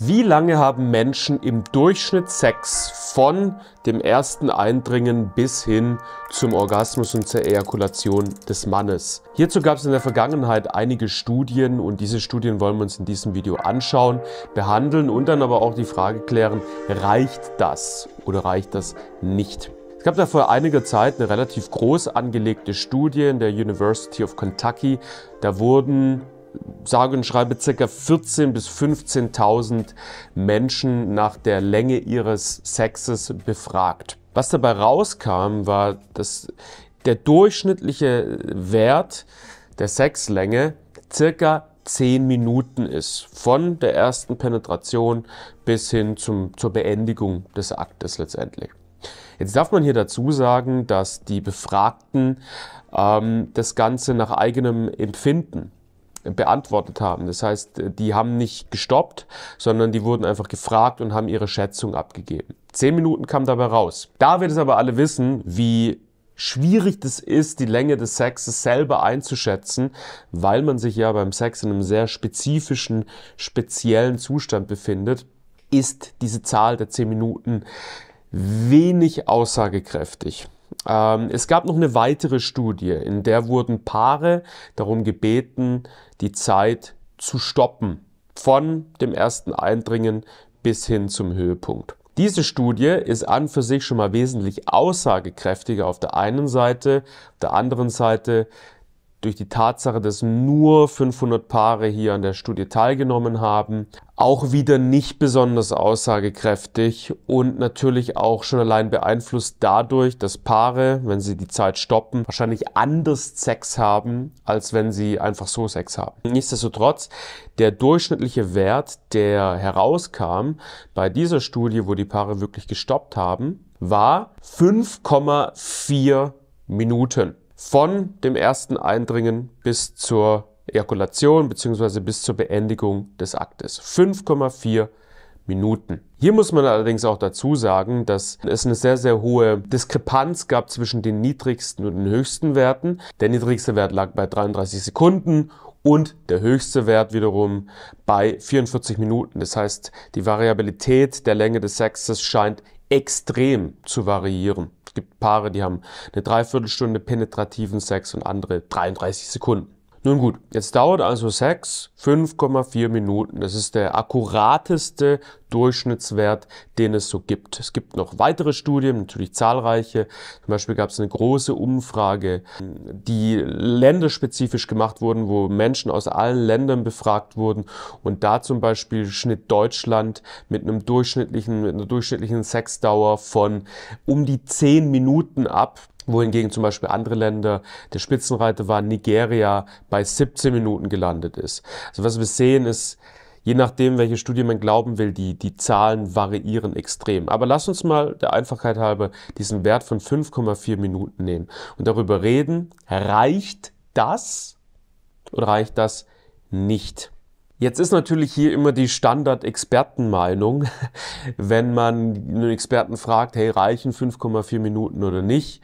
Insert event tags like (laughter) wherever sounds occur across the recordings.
Wie lange haben Menschen im Durchschnitt Sex von dem ersten Eindringen bis hin zum Orgasmus und zur Ejakulation des Mannes? Hierzu gab es in der Vergangenheit einige Studien und diese Studien wollen wir uns in diesem Video anschauen, behandeln und dann aber auch die Frage klären, reicht das oder reicht das nicht? Es gab da vor einiger Zeit eine relativ groß angelegte Studie in der University of Kentucky. Da wurden sage und schreibe ca. 14.000 bis 15.000 Menschen nach der Länge ihres Sexes befragt. Was dabei rauskam, war, dass der durchschnittliche Wert der Sexlänge circa 10 Minuten ist. Von der ersten Penetration bis hin zum, zur Beendigung des Aktes letztendlich. Jetzt darf man hier dazu sagen, dass die Befragten ähm, das Ganze nach eigenem Empfinden beantwortet haben. Das heißt, die haben nicht gestoppt, sondern die wurden einfach gefragt und haben ihre Schätzung abgegeben. Zehn Minuten kam dabei raus. Da wir das aber alle wissen, wie schwierig das ist, die Länge des Sexes selber einzuschätzen, weil man sich ja beim Sex in einem sehr spezifischen, speziellen Zustand befindet, ist diese Zahl der zehn Minuten wenig aussagekräftig. Ähm, es gab noch eine weitere Studie, in der wurden Paare darum gebeten, die Zeit zu stoppen, von dem ersten Eindringen bis hin zum Höhepunkt. Diese Studie ist an für sich schon mal wesentlich aussagekräftiger auf der einen Seite, auf der anderen Seite durch die Tatsache, dass nur 500 Paare hier an der Studie teilgenommen haben, auch wieder nicht besonders aussagekräftig und natürlich auch schon allein beeinflusst dadurch, dass Paare, wenn sie die Zeit stoppen, wahrscheinlich anders Sex haben, als wenn sie einfach so Sex haben. Nichtsdestotrotz, der durchschnittliche Wert, der herauskam bei dieser Studie, wo die Paare wirklich gestoppt haben, war 5,4 Minuten von dem ersten Eindringen bis zur Ejakulation bzw. bis zur Beendigung des Aktes. 5,4 Minuten. Hier muss man allerdings auch dazu sagen, dass es eine sehr, sehr hohe Diskrepanz gab zwischen den niedrigsten und den höchsten Werten. Der niedrigste Wert lag bei 33 Sekunden und der höchste Wert wiederum bei 44 Minuten. Das heißt, die Variabilität der Länge des Sexes scheint extrem zu variieren. Es gibt Paare, die haben eine Dreiviertelstunde penetrativen Sex und andere 33 Sekunden. Nun gut, jetzt dauert also Sex 5,4 Minuten. Das ist der akkurateste Durchschnittswert, den es so gibt. Es gibt noch weitere Studien, natürlich zahlreiche. Zum Beispiel gab es eine große Umfrage, die länderspezifisch gemacht wurden, wo Menschen aus allen Ländern befragt wurden. Und da zum Beispiel schnitt Deutschland mit einem durchschnittlichen, mit einer durchschnittlichen Sexdauer von um die 10 Minuten ab wohingegen zum Beispiel andere Länder, der Spitzenreiter waren, Nigeria, bei 17 Minuten gelandet ist. Also was wir sehen ist, je nachdem, welche Studie man glauben will, die, die Zahlen variieren extrem. Aber lass uns mal der Einfachheit halber diesen Wert von 5,4 Minuten nehmen und darüber reden, reicht das oder reicht das nicht? Jetzt ist natürlich hier immer die Standard-Expertenmeinung, (laughs) wenn man einen Experten fragt, hey, reichen 5,4 Minuten oder nicht,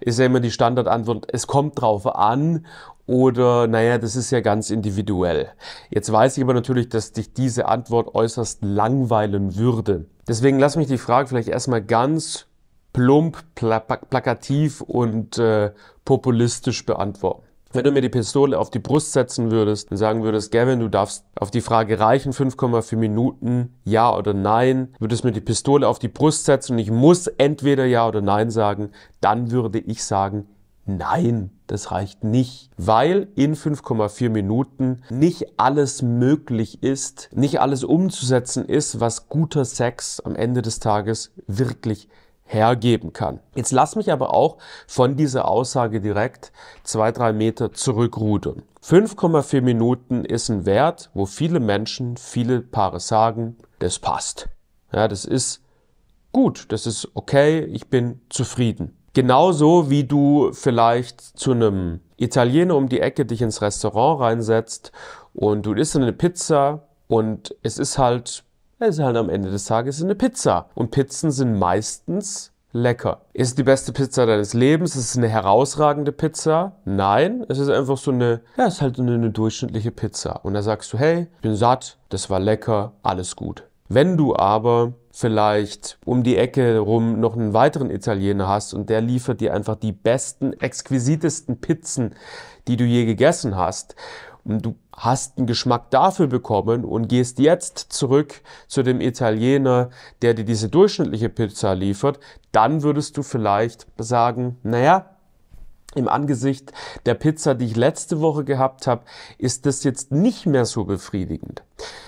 ist ja immer die Standardantwort, es kommt drauf an oder naja, das ist ja ganz individuell. Jetzt weiß ich aber natürlich, dass dich diese Antwort äußerst langweilen würde. Deswegen lass mich die Frage vielleicht erstmal ganz plump, plakativ und äh, populistisch beantworten. Wenn du mir die Pistole auf die Brust setzen würdest und sagen würdest, Gavin, du darfst auf die Frage reichen 5,4 Minuten, ja oder nein, würdest mir die Pistole auf die Brust setzen und ich muss entweder ja oder nein sagen, dann würde ich sagen, nein, das reicht nicht, weil in 5,4 Minuten nicht alles möglich ist, nicht alles umzusetzen ist, was guter Sex am Ende des Tages wirklich hergeben kann. Jetzt lass mich aber auch von dieser Aussage direkt zwei, drei Meter zurückrudern. 5,4 Minuten ist ein Wert, wo viele Menschen, viele Paare sagen, das passt. Ja, das ist gut, das ist okay, ich bin zufrieden. Genauso wie du vielleicht zu einem Italiener um die Ecke dich ins Restaurant reinsetzt und du isst eine Pizza und es ist halt es ist halt am Ende des Tages eine Pizza. Und Pizzen sind meistens lecker. Ist die beste Pizza deines Lebens? Ist es eine herausragende Pizza? Nein, es ist einfach so eine, ja, es ist halt eine, eine durchschnittliche Pizza. Und da sagst du, hey, ich bin satt, das war lecker, alles gut. Wenn du aber vielleicht um die Ecke rum noch einen weiteren Italiener hast und der liefert dir einfach die besten, exquisitesten Pizzen, die du je gegessen hast Du hast einen Geschmack dafür bekommen und gehst jetzt zurück zu dem Italiener, der dir diese durchschnittliche Pizza liefert, dann würdest du vielleicht sagen, naja, im Angesicht der Pizza, die ich letzte Woche gehabt habe, ist das jetzt nicht mehr so befriedigend.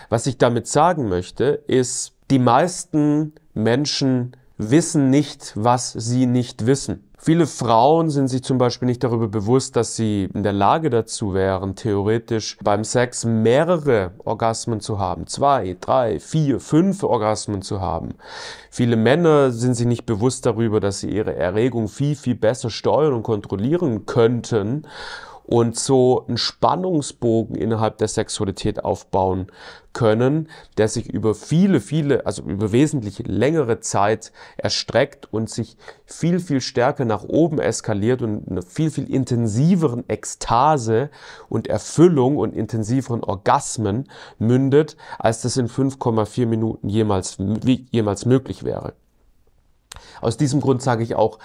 Was ich damit sagen möchte, ist, die meisten Menschen wissen nicht, was sie nicht wissen. Viele Frauen sind sich zum Beispiel nicht darüber bewusst, dass sie in der Lage dazu wären, theoretisch beim Sex mehrere Orgasmen zu haben. Zwei, drei, vier, fünf Orgasmen zu haben. Viele Männer sind sich nicht bewusst darüber, dass sie ihre Erregung viel, viel besser steuern und kontrollieren könnten und so einen Spannungsbogen innerhalb der Sexualität aufbauen können, der sich über viele, viele, also über wesentlich längere Zeit erstreckt und sich viel, viel stärker nach oben eskaliert und einer viel, viel intensiveren Ekstase und Erfüllung und intensiveren Orgasmen mündet, als das in 5,4 Minuten jemals, jemals möglich wäre. Aus diesem Grund sage ich auch,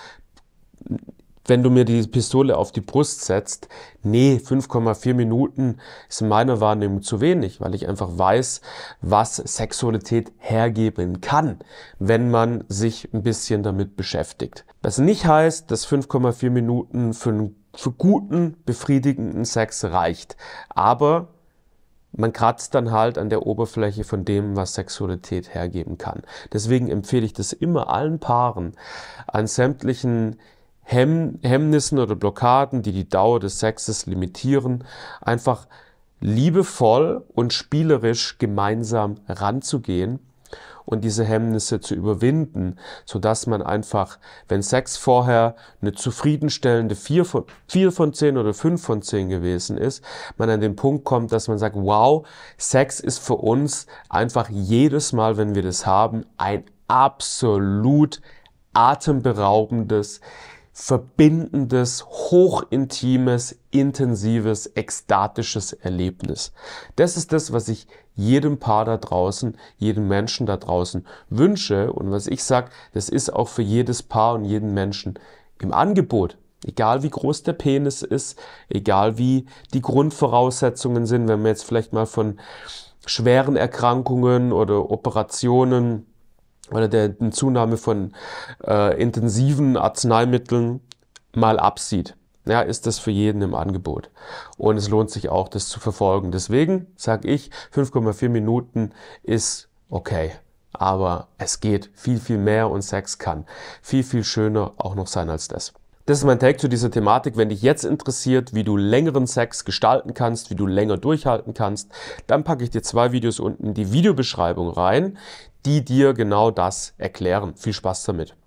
wenn du mir die Pistole auf die Brust setzt, nee, 5,4 Minuten ist in meiner Wahrnehmung zu wenig, weil ich einfach weiß, was Sexualität hergeben kann, wenn man sich ein bisschen damit beschäftigt. Was nicht heißt, dass 5,4 Minuten für, einen, für guten, befriedigenden Sex reicht. Aber man kratzt dann halt an der Oberfläche von dem, was Sexualität hergeben kann. Deswegen empfehle ich das immer allen Paaren, an sämtlichen Hemm Hemmnissen oder Blockaden, die die Dauer des Sexes limitieren, einfach liebevoll und spielerisch gemeinsam ranzugehen und diese Hemmnisse zu überwinden, so dass man einfach, wenn Sex vorher eine zufriedenstellende 4 von, 4 von 10 oder 5 von 10 gewesen ist, man an den Punkt kommt, dass man sagt, wow, Sex ist für uns einfach jedes Mal, wenn wir das haben, ein absolut atemberaubendes, verbindendes, hochintimes, intensives, ekstatisches Erlebnis. Das ist das, was ich jedem Paar da draußen, jedem Menschen da draußen wünsche und was ich sage, das ist auch für jedes Paar und jeden Menschen im Angebot. Egal wie groß der Penis ist, egal wie die Grundvoraussetzungen sind, wenn wir jetzt vielleicht mal von schweren Erkrankungen oder Operationen oder der eine Zunahme von äh, intensiven Arzneimitteln mal absieht. Ja, ist das für jeden im Angebot. Und es lohnt sich auch, das zu verfolgen. Deswegen sage ich, 5,4 Minuten ist okay. Aber es geht viel, viel mehr und Sex kann viel, viel schöner auch noch sein als das. Das ist mein Take zu dieser Thematik. Wenn dich jetzt interessiert, wie du längeren Sex gestalten kannst, wie du länger durchhalten kannst, dann packe ich dir zwei Videos unten in die Videobeschreibung rein die dir genau das erklären. Viel Spaß damit.